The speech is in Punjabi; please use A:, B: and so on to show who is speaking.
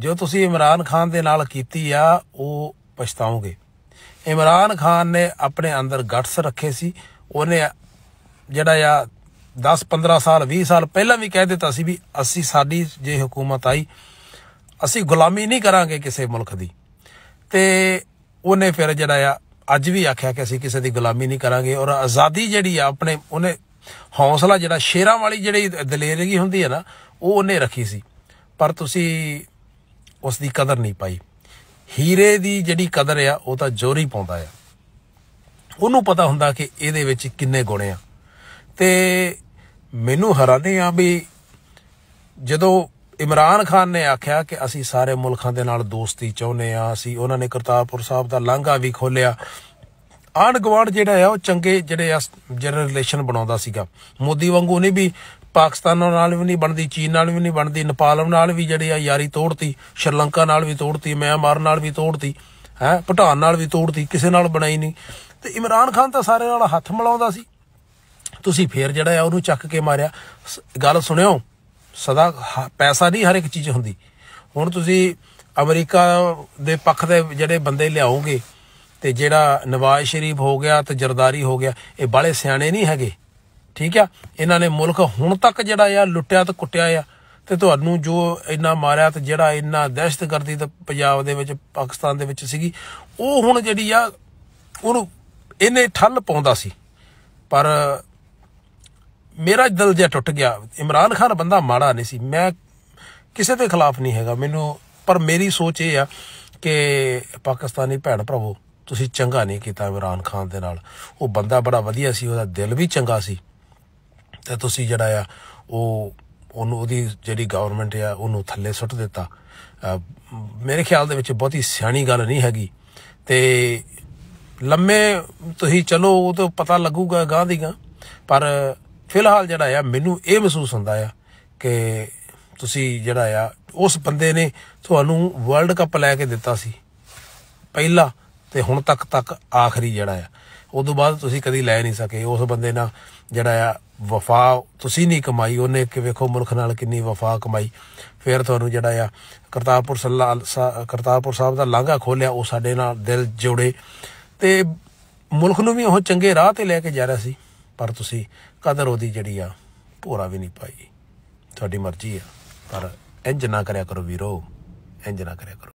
A: ਜੋ ਤੁਸੀਂ ਇਮਰਾਨ ਖਾਨ ਦੇ ਨਾਲ ਕੀਤੀ ਆ ਉਹ ਪਛਤਾਓਗੇ ਇਮਰਾਨ ਖਾਨ ਨੇ ਆਪਣੇ ਅੰਦਰ ਗੱਟਸ ਰੱਖੇ ਸੀ ਉਹਨੇ ਜਿਹੜਾ ਆ 10 15 ਸਾਲ 20 ਸਾਲ ਪਹਿਲਾਂ ਵੀ ਕਹਿ ਦਿੱਤਾ ਸੀ ਵੀ ਅਸੀਂ ਸਾਡੀ ਜੇ ਹਕੂਮਤ ਆਈ ਅਸੀਂ ਗੁਲਾਮੀ ਨਹੀਂ ਕਰਾਂਗੇ ਕਿਸੇ ਮੁਲਕ ਦੀ ਤੇ ਉਹਨੇ ਫਿਰ ਜਿਹੜਾ ਆ ਅੱਜ ਵੀ ਆਖਿਆ ਕਿ ਅਸੀਂ ਕਿਸੇ ਦੀ ਗੁਲਾਮੀ ਨਹੀਂ ਕਰਾਂਗੇ ਔਰ ਆਜ਼ਾਦੀ ਜਿਹੜੀ ਆ ਆਪਣੇ ਉਹਨੇ ਹੌਸਲਾ ਜਿਹੜਾ ਸ਼ੇਰਾਂ ਵਾਲੀ ਜਿਹੜੀ ਦਲੇਰੀ ਹੁੰਦੀ ਹੈ ਨਾ ਉਹ ਉਹਨੇ ਰੱਖੀ ਸੀ ਪਰ ਤੁਸੀਂ ਉਸ ਦੀ ਕਦਰ ਨਹੀਂ ਪਾਈ ਹੀਰੇ ਦੀ ਜਿਹੜੀ ਕਦਰ ਆ ਉਹ ਤਾਂ ਜੋਰੀ ਪਾਉਂਦਾ ਆ ਉਹਨੂੰ ਪਤਾ ਹੁੰਦਾ ਕਿ ਇਹਦੇ ਵਿੱਚ ਕਿੰਨੇ ਗੁਣ ਆ ਤੇ ਮੈਨੂੰ ਹੈਰਾਨੀ ਆ ਵੀ ਜਦੋਂ ਇਮਰਾਨ ਖਾਨ ਨੇ ਆਖਿਆ ਕਿ ਅਸੀਂ ਸਾਰੇ ਮੁਲਕਾਂ ਦੇ ਨਾਲ ਦੋਸਤੀ ਚਾਹੁੰਦੇ ਆ ਅਸੀਂ ਉਹਨਾਂ ਨੇ ਕਰਤਾਰਪੁਰ ਸਾਹਿਬ ਦਾ ਲਾਂਘਾ ਵੀ ਖੋਲਿਆ ਆਣ ਗਵਾਂਡ ਜਿਹੜਾ ਆ ਉਹ ਚੰਗੇ ਜਿਹੜੇ ਜਨਰਲ ਰਿਲੇਸ਼ਨ ਬਣਾਉਂਦਾ ਸੀਗਾ ਮੋਦੀ ਵਾਂਗੂ ਨਹੀਂ ਵੀ ਪਾਕਿਸਤਾਨ ਨਾਲ ਵੀ ਨਹੀਂ ਬਣਦੀ ਚੀਨ ਨਾਲ ਵੀ ਨਹੀਂ ਬਣਦੀ ਨੇਪਾਲ ਨਾਲ ਵੀ ਜਿਹੜੇ ਆ ਯਾਰੀ ਤੋੜਤੀ ਸ਼੍ਰੀਲੰਕਾ ਨਾਲ ਵੀ ਤੋੜਤੀ ਮਿਆਂਮਾਰ ਨਾਲ ਵੀ ਤੋੜਤੀ ਹੈ ਭੂਟਾਨ ਨਾਲ ਵੀ ਤੋੜਤੀ ਕਿਸੇ ਨਾਲ ਬਣਾਈ ਨਹੀਂ ਤੇ ਇਮਰਾਨ ਖਾਨ ਤਾਂ ਸਾਰੇ ਨਾਲ ਹੱਥ ਮਿਲਾਉਂਦਾ ਸੀ ਤੁਸੀਂ ਫੇਰ ਜਿਹੜਾ ਆ ਉਹਨੂੰ ਚੱਕ ਕੇ ਮਾਰਿਆ ਗੱਲ ਸੁਣਿਓ ਸਦਾ ਪੈਸਾ ਨਹੀਂ ਹਰ ਇੱਕ ਚੀਜ਼ ਹੁੰਦੀ ਹੁਣ ਤੁਸੀਂ ਅਮਰੀਕਾ ਦੇ ਪੱਖ ਦੇ ਜਿਹੜੇ ਬੰਦੇ ਲਿਆਓਗੇ ਤੇ ਜਿਹੜਾ ਨਵਾਜ਼ ਸ਼ਰੀਫ ਹੋ ਗਿਆ ਤੇ ਜਰਦਾਰੀ ਹੋ ਗਿਆ ਇਹ ਬਾਲੇ ਸਿਆਣੇ ਨਹੀਂ ਹੈਗੇ ਠੀਕ ਆ ਇਹਨਾਂ ਨੇ ਮੁਲਕ ਹੁਣ ਤੱਕ ਜਿਹੜਾ ਆ ਲੁੱਟਿਆ ਤੇ ਕੁੱਟਿਆ ਆ ਤੇ ਤੁਹਾਨੂੰ ਜੋ ਇੰਨਾ ਮਾਰਿਆ ਤੇ ਜਿਹੜਾ ਇੰਨਾ ਕਰਦੀ ਤੇ ਪੰਜਾਬ ਦੇ ਵਿੱਚ ਪਾਕਿਸਤਾਨ ਦੇ ਵਿੱਚ ਸੀਗੀ ਉਹ ਹੁਣ ਜਿਹੜੀ ਆ ਉਹਨੂੰ ਇਹਨੇ ਠੱਲ ਪਾਉਂਦਾ ਸੀ ਪਰ ਮੇਰਾ ਦਿਲ ਜਿਹਾ ਟੁੱਟ ਗਿਆ ਇਮਰਾਨ ਖਾਨ ਬੰਦਾ ਮਾੜਾ ਨਹੀਂ ਸੀ ਮੈਂ ਕਿਸੇ ਦੇ ਖਿਲਾਫ ਨਹੀਂ ਹੈਗਾ ਮੈਨੂੰ ਪਰ ਮੇਰੀ ਸੋਚ ਇਹ ਆ ਕਿ ਪਾਕਿਸਤਾਨੀ ਭੈਣ ਭਰਾਵੋ ਤੁਸੀਂ ਚੰਗਾ ਨਹੀਂ ਕੀਤਾ ਇਮਰਾਨ ਖਾਨ ਦੇ ਨਾਲ ਉਹ ਬੰਦਾ ਬੜਾ ਵਧੀਆ ਸੀ ਉਹਦਾ ਦਿਲ ਵੀ ਚੰਗਾ ਸੀ ਤੇ ਤੁਸੀਂ ਜਿਹੜਾ ਆ ਉਹ ਉਹਨੂੰ ਉਹਦੀ ਜਿਹੜੀ ਗਵਰਨਮੈਂਟ ਆ ਉਹਨੂੰ ਥੱਲੇ ਸੁੱਟ ਦਿੱਤਾ ਮੇਰੇ ਖਿਆਲ ਦੇ ਵਿੱਚ ਬਹੁਤੀ ਸਿਆਣੀ ਗੱਲ ਨਹੀਂ ਹੈਗੀ ਤੇ ਲੰਮੇ ਤੁਸੀਂ ਚਲੋ ਉਹ ਤਾਂ ਪਤਾ ਲੱਗੂਗਾ ਗਾਂ ਦੀ ਗਾਂ ਪਰ ਫਿਲਹਾਲ ਜਿਹੜਾ ਆ ਮੈਨੂੰ ਇਹ ਮਹਿਸੂਸ ਹੁੰਦਾ ਆ ਕਿ ਤੁਸੀਂ ਜਿਹੜਾ ਆ ਉਸ ਬੰਦੇ ਨੇ ਤੁਹਾਨੂੰ ਵਰਲਡ ਕੱਪ ਲੈ ਕੇ ਦਿੱਤਾ ਸੀ ਪਹਿਲਾ ਤੇ ਹੁਣ ਤੱਕ ਤੱਕ ਆਖਰੀ ਜਿਹੜਾ ਆ ਉਸ ਤੋਂ ਬਾਅਦ ਤੁਸੀਂ ਕਦੀ ਲੈ ਨਹੀਂ ਸਕੇ ਉਸ ਬੰਦੇ ਨਾਲ ਜਿਹੜਾ ਆ ਵਫਾ ਤੁਸੀਂ ਨਹੀਂ ਕਮਾਈ ਉਹਨੇ ਕਿ ਵੇਖੋ ਮੁਲਖ ਨਾਲ ਕਿੰਨੀ ਵਫਾ ਕਮਾਈ ਫਿਰ ਤੁਹਾਨੂੰ ਜਿਹੜਾ ਆ ਕਰਤਾਰਪੁਰ ਸੱਲਾ ਕਰਤਾਰਪੁਰ ਸਾਹਿਬ ਦਾ ਲਾਂਘਾ ਖੋਲਿਆ ਉਹ ਸਾਡੇ ਨਾਲ ਦਿਲ ਜੋੜੇ ਤੇ ਮੁਲਖ ਨੂੰ ਵੀ ਉਹ ਚੰਗੇ ਰਾਹ ਤੇ ਲੈ ਕੇ ਜਾ ਰਿਹਾ ਸੀ ਪਰ ਤੁਸੀਂ ਕਦਰ ਉਹਦੀ ਜਿਹੜੀ ਆ ਭੋਰਾ ਵੀ ਨਹੀਂ ਪਾਈ ਤੁਹਾਡੀ ਮਰਜ਼ੀ ਆ ਪਰ ਇੰਜ ਨਾ ਕਰਿਆ ਕਰੋ ਵੀਰੋ ਇੰਜ ਨਾ ਕਰਿਆ ਕਰੋ